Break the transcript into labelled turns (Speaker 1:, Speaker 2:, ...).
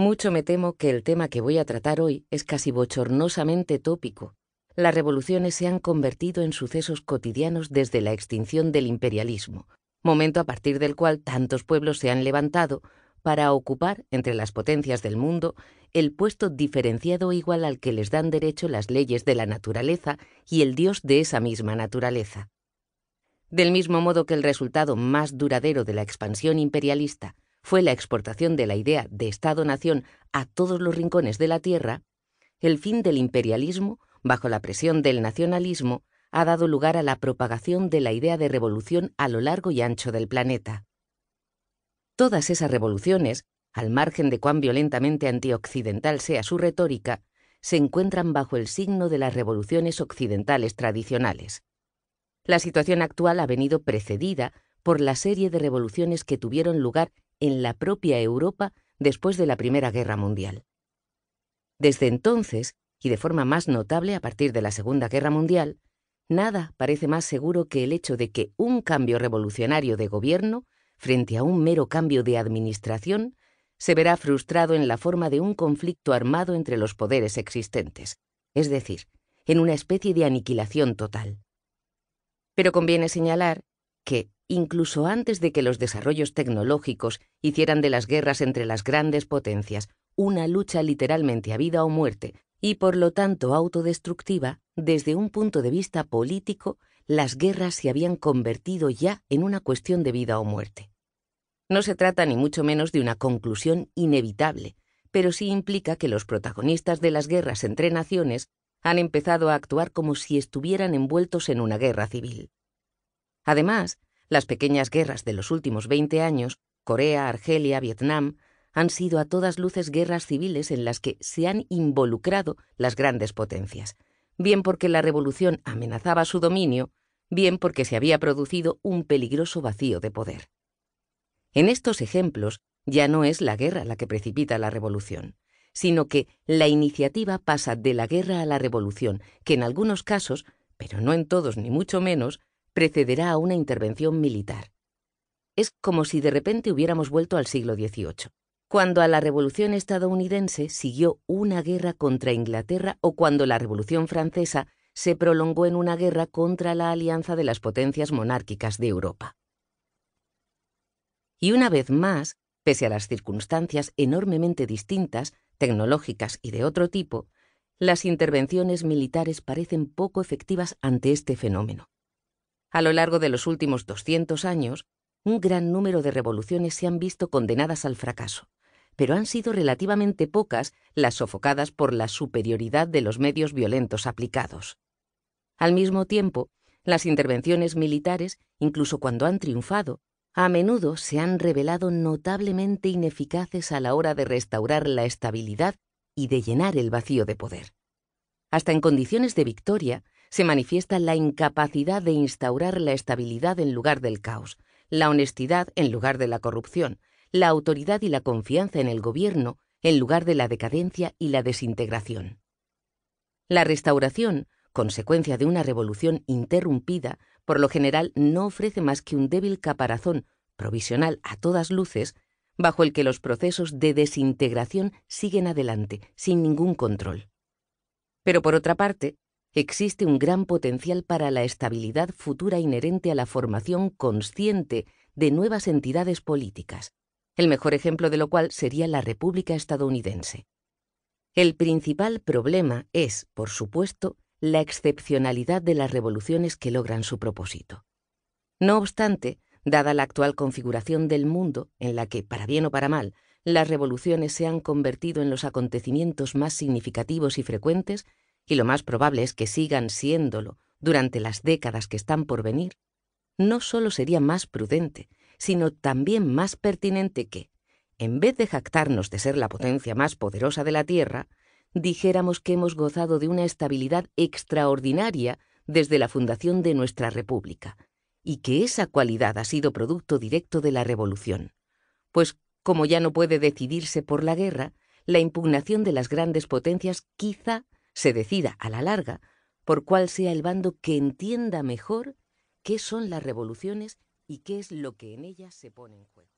Speaker 1: Mucho me temo que el tema que voy a tratar hoy es casi bochornosamente tópico. Las revoluciones se han convertido en sucesos cotidianos desde la extinción del imperialismo, momento a partir del cual tantos pueblos se han levantado para ocupar, entre las potencias del mundo, el puesto diferenciado igual al que les dan derecho las leyes de la naturaleza y el dios de esa misma naturaleza. Del mismo modo que el resultado más duradero de la expansión imperialista fue la exportación de la idea de Estado-nación a todos los rincones de la Tierra, el fin del imperialismo, bajo la presión del nacionalismo, ha dado lugar a la propagación de la idea de revolución a lo largo y ancho del planeta. Todas esas revoluciones, al margen de cuán violentamente antioccidental sea su retórica, se encuentran bajo el signo de las revoluciones occidentales tradicionales. La situación actual ha venido precedida por la serie de revoluciones que tuvieron lugar en la propia Europa después de la Primera Guerra Mundial. Desde entonces, y de forma más notable a partir de la Segunda Guerra Mundial, nada parece más seguro que el hecho de que un cambio revolucionario de gobierno, frente a un mero cambio de administración, se verá frustrado en la forma de un conflicto armado entre los poderes existentes, es decir, en una especie de aniquilación total. Pero conviene señalar que, incluso antes de que los desarrollos tecnológicos hicieran de las guerras entre las grandes potencias una lucha literalmente a vida o muerte, y por lo tanto autodestructiva, desde un punto de vista político, las guerras se habían convertido ya en una cuestión de vida o muerte. No se trata ni mucho menos de una conclusión inevitable, pero sí implica que los protagonistas de las guerras entre naciones han empezado a actuar como si estuvieran envueltos en una guerra civil. Además, las pequeñas guerras de los últimos 20 años, Corea, Argelia, Vietnam, han sido a todas luces guerras civiles en las que se han involucrado las grandes potencias, bien porque la revolución amenazaba su dominio, bien porque se había producido un peligroso vacío de poder. En estos ejemplos, ya no es la guerra la que precipita la revolución, sino que la iniciativa pasa de la guerra a la revolución, que en algunos casos, pero no en todos ni mucho menos, precederá a una intervención militar. Es como si de repente hubiéramos vuelto al siglo XVIII, cuando a la Revolución estadounidense siguió una guerra contra Inglaterra o cuando la Revolución francesa se prolongó en una guerra contra la alianza de las potencias monárquicas de Europa. Y una vez más, pese a las circunstancias enormemente distintas, tecnológicas y de otro tipo, las intervenciones militares parecen poco efectivas ante este fenómeno. A lo largo de los últimos 200 años, un gran número de revoluciones se han visto condenadas al fracaso, pero han sido relativamente pocas las sofocadas por la superioridad de los medios violentos aplicados. Al mismo tiempo, las intervenciones militares, incluso cuando han triunfado, a menudo se han revelado notablemente ineficaces a la hora de restaurar la estabilidad y de llenar el vacío de poder. Hasta en condiciones de victoria, se manifiesta la incapacidad de instaurar la estabilidad en lugar del caos, la honestidad en lugar de la corrupción, la autoridad y la confianza en el gobierno en lugar de la decadencia y la desintegración. La restauración, consecuencia de una revolución interrumpida, por lo general no ofrece más que un débil caparazón, provisional a todas luces, bajo el que los procesos de desintegración siguen adelante, sin ningún control. Pero por otra parte, existe un gran potencial para la estabilidad futura inherente a la formación consciente de nuevas entidades políticas, el mejor ejemplo de lo cual sería la República estadounidense. El principal problema es, por supuesto, la excepcionalidad de las revoluciones que logran su propósito. No obstante, dada la actual configuración del mundo, en la que, para bien o para mal, las revoluciones se han convertido en los acontecimientos más significativos y frecuentes, y lo más probable es que sigan siéndolo durante las décadas que están por venir, no solo sería más prudente, sino también más pertinente que, en vez de jactarnos de ser la potencia más poderosa de la Tierra, dijéramos que hemos gozado de una estabilidad extraordinaria desde la fundación de nuestra República, y que esa cualidad ha sido producto directo de la Revolución. Pues, como ya no puede decidirse por la guerra, la impugnación de las grandes potencias quizá se decida a la larga por cuál sea el bando que entienda mejor qué son las revoluciones y qué es lo que en ellas se pone en juego.